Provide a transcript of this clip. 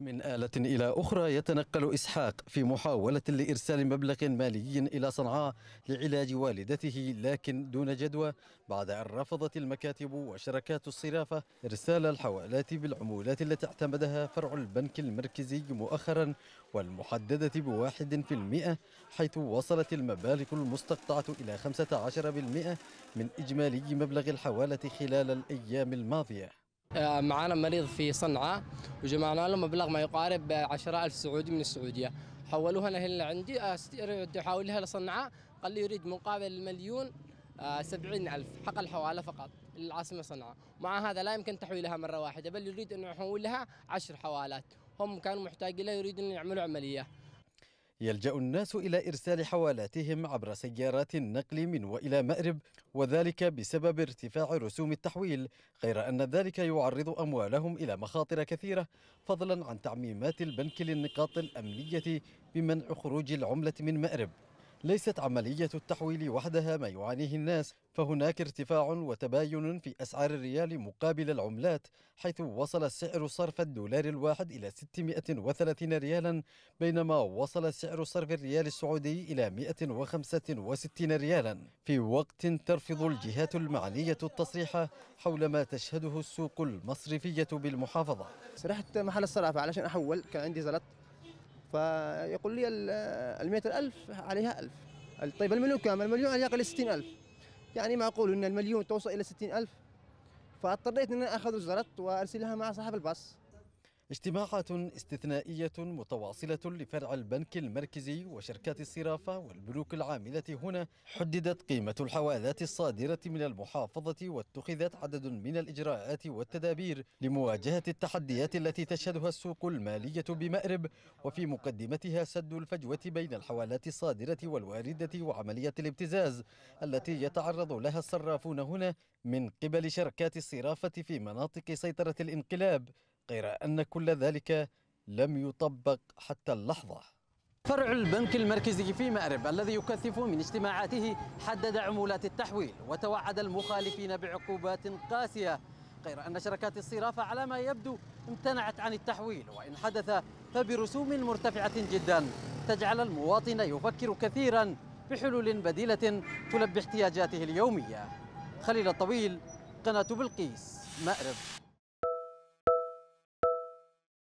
من آلة إلى أخرى يتنقل إسحاق في محاولة لإرسال مبلغ مالي إلى صنعاء لعلاج والدته لكن دون جدوى بعد أن رفضت المكاتب وشركات الصرافة إرسال الحوالات بالعمولات التي اعتمدها فرع البنك المركزي مؤخرا والمحددة بواحد في المئة حيث وصلت المبالغ المستقطعة إلى 15% من إجمالي مبلغ الحوالة خلال الأيام الماضية آه، معانا مريض في صنعاء وجمعنا له مبلغ ما يقارب 10000 سعودي من السعوديه حولوها انا هنا عندي احاولها آه، لصنعاء قال لي يريد مقابل المليون 70000 آه، حق الحوالة فقط للعاصمة صنعاء مع هذا لا يمكن تحويلها مرة واحدة بل يريد أن يحولها 10 حوالات هم كانوا محتاجين له يريدون يعملوا عملية يلجأ الناس إلى إرسال حوالاتهم عبر سيارات النقل من وإلى مأرب وذلك بسبب ارتفاع رسوم التحويل غير أن ذلك يعرض أموالهم إلى مخاطر كثيرة فضلا عن تعميمات البنك للنقاط الأمنية بمنع خروج العملة من مأرب ليست عملية التحويل وحدها ما يعانيه الناس فهناك ارتفاع وتباين في أسعار الريال مقابل العملات حيث وصل سعر صرف الدولار الواحد إلى 630 ريالا بينما وصل سعر صرف الريال السعودي إلى 165 ريالا في وقت ترفض الجهات المعنية التصريح حول ما تشهده السوق المصرفية بالمحافظة رحت محل الصرافة علشان أحول كان عندي زلط فيقول لي المئة ألف عليها ألف طيب المليون كم المليون عليها قل 60000 يعني معقول أن المليون توصل إلى 60000 فاضطريت أن أخذ الزلط وأرسلها مع صاحب الباص اجتماعات استثنائية متواصلة لفرع البنك المركزي وشركات الصرافة والبنوك العاملة هنا حددت قيمة الحوالات الصادرة من المحافظة واتخذت عدد من الإجراءات والتدابير لمواجهة التحديات التي تشهدها السوق المالية بمأرب وفي مقدمتها سد الفجوة بين الحوالات الصادرة والواردة وعملية الابتزاز التي يتعرض لها الصرافون هنا من قبل شركات الصرافة في مناطق سيطرة الانقلاب غير أن كل ذلك لم يطبق حتى اللحظة فرع البنك المركزي في مأرب الذي يكثف من اجتماعاته حدد عمولات التحويل وتوعد المخالفين بعقوبات قاسية غير أن شركات الصرافة على ما يبدو امتنعت عن التحويل وإن حدث فبرسوم مرتفعة جدا تجعل المواطن يفكر كثيرا بحلول بديلة تلبي احتياجاته اليومية خليل الطويل قناة بلقيس مأرب